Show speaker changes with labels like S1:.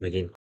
S1: Maging